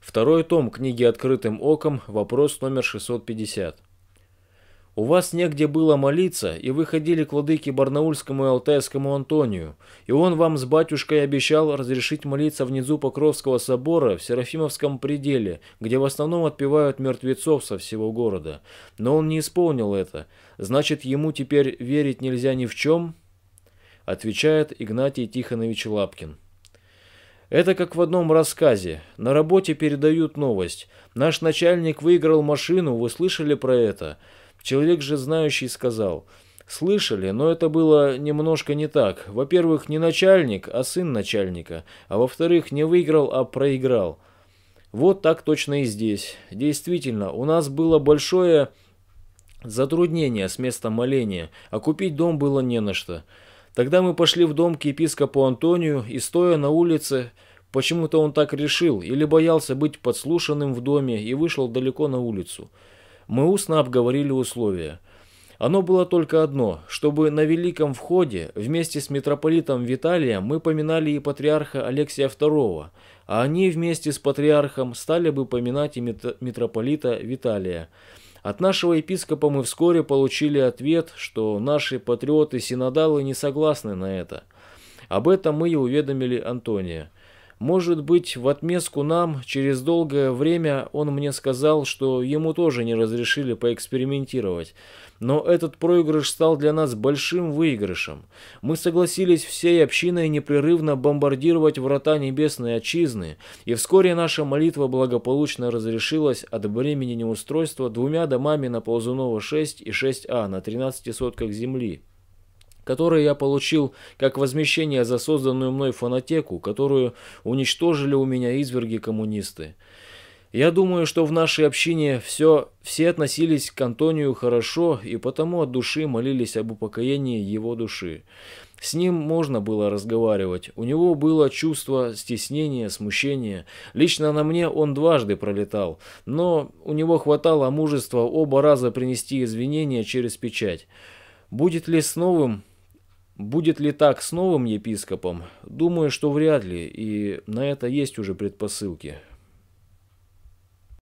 Второй том книги «Открытым оком», вопрос номер 650. У вас негде было молиться, и вы ходили к владыке Барнаульскому и Алтайскому Антонию, и он вам с батюшкой обещал разрешить молиться внизу Покровского собора в Серафимовском пределе, где в основном отпевают мертвецов со всего города. Но он не исполнил это. Значит, ему теперь верить нельзя ни в чем?» Отвечает Игнатий Тихонович Лапкин. Это как в одном рассказе. На работе передают новость. Наш начальник выиграл машину, вы слышали про это? Человек же знающий сказал. Слышали, но это было немножко не так. Во-первых, не начальник, а сын начальника. А во-вторых, не выиграл, а проиграл. Вот так точно и здесь. Действительно, у нас было большое затруднение с местом моления, а купить дом было не на что. Тогда мы пошли в дом к епископу Антонию и, стоя на улице, почему-то он так решил или боялся быть подслушанным в доме и вышел далеко на улицу. Мы устно обговорили условия. Оно было только одно, чтобы на Великом Входе вместе с митрополитом Виталием мы поминали и патриарха Алексия II, а они вместе с патриархом стали бы поминать и митрополита Виталия. От нашего епископа мы вскоре получили ответ, что наши патриоты-синодалы не согласны на это. Об этом мы и уведомили Антония. Может быть, в отместку нам, через долгое время он мне сказал, что ему тоже не разрешили поэкспериментировать. Но этот проигрыш стал для нас большим выигрышем. Мы согласились всей общиной непрерывно бомбардировать врата небесной отчизны, и вскоре наша молитва благополучно разрешилась от бремени неустройства двумя домами на Ползунова 6 и 6А на 13 сотках земли которые я получил как возмещение за созданную мной фонотеку, которую уничтожили у меня изверги-коммунисты. Я думаю, что в нашей общине все, все относились к Антонию хорошо и потому от души молились об упокоении его души. С ним можно было разговаривать. У него было чувство стеснения, смущения. Лично на мне он дважды пролетал, но у него хватало мужества оба раза принести извинения через печать. Будет ли с новым Будет ли так с новым епископом? Думаю, что вряд ли, и на это есть уже предпосылки.